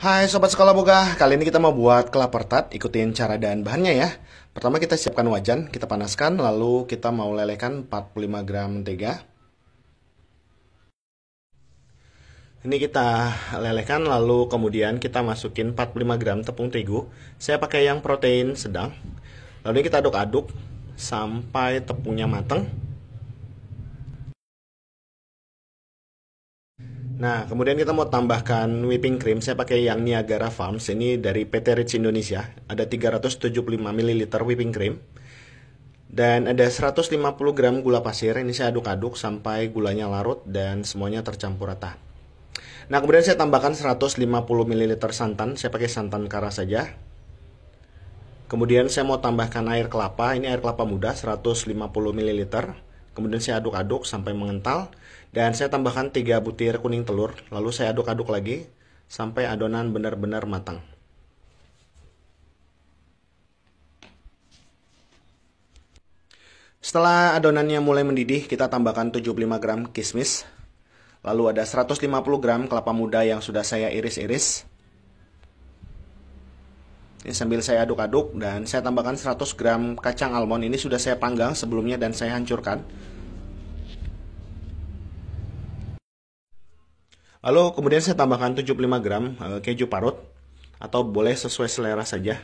Hai Sobat Sekolah Boga, kali ini kita mau buat kelaper tart, ikutin cara dan bahannya ya. Pertama kita siapkan wajan, kita panaskan, lalu kita mau lelehkan 45 gram mentega. Ini kita lelehkan, lalu kemudian kita masukin 45 gram tepung terigu. Saya pakai yang protein sedang. Lalu ini kita aduk-aduk sampai tepungnya matang. Nah, kemudian kita mau tambahkan whipping cream. Saya pakai yang Niagara Farms. Ini dari PT Rich Indonesia. Ada 375 ml whipping cream. Dan ada 150 gram gula pasir. Ini saya aduk-aduk sampai gulanya larut dan semuanya tercampur rata. Nah, kemudian saya tambahkan 150 ml santan. Saya pakai santan kara saja. Kemudian saya mau tambahkan air kelapa. Ini air kelapa muda 150 ml. Kemudian saya aduk-aduk sampai mengental. Dan saya tambahkan 3 butir kuning telur, lalu saya aduk-aduk lagi sampai adonan benar-benar matang. Setelah adonannya mulai mendidih, kita tambahkan 75 gram kismis. Lalu ada 150 gram kelapa muda yang sudah saya iris-iris. Ini sambil saya aduk-aduk dan saya tambahkan 100 gram kacang almond. Ini sudah saya panggang sebelumnya dan saya hancurkan. Lalu kemudian saya tambahkan 75 gram eh, keju parut atau boleh sesuai selera saja.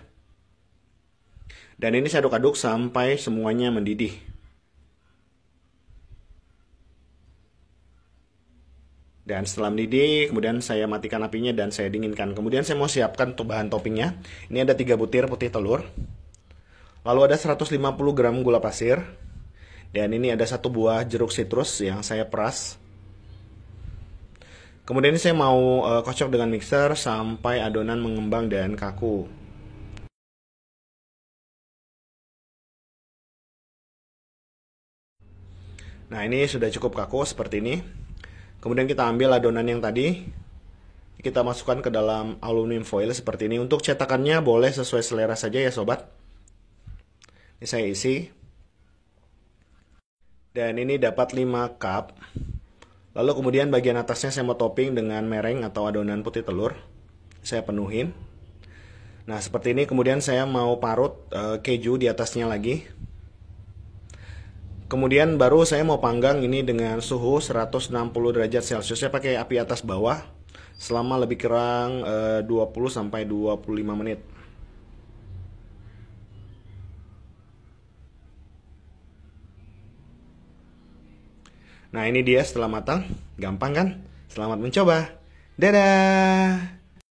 Dan ini saya aduk-aduk sampai semuanya mendidih. Dan setelah mendidih, kemudian saya matikan apinya dan saya dinginkan. Kemudian saya mau siapkan bahan toppingnya. Ini ada 3 butir putih telur. Lalu ada 150 gram gula pasir. Dan ini ada satu buah jeruk citrus yang saya peras Kemudian ini saya mau uh, kocok dengan mixer sampai adonan mengembang dan kaku. Nah ini sudah cukup kaku seperti ini. Kemudian kita ambil adonan yang tadi. Kita masukkan ke dalam aluminium foil seperti ini. Untuk cetakannya boleh sesuai selera saja ya sobat. Ini saya isi. Dan ini dapat 5 cup. Lalu kemudian bagian atasnya saya mau topping dengan mereng atau adonan putih telur. Saya penuhin. Nah, seperti ini kemudian saya mau parut e, keju di atasnya lagi. Kemudian baru saya mau panggang ini dengan suhu 160 derajat Celcius. Saya pakai api atas bawah selama lebih kurang e, eh, 20 sampai 25 menit. Nah ini dia setelah matang, gampang kan? Selamat mencoba. Dadah!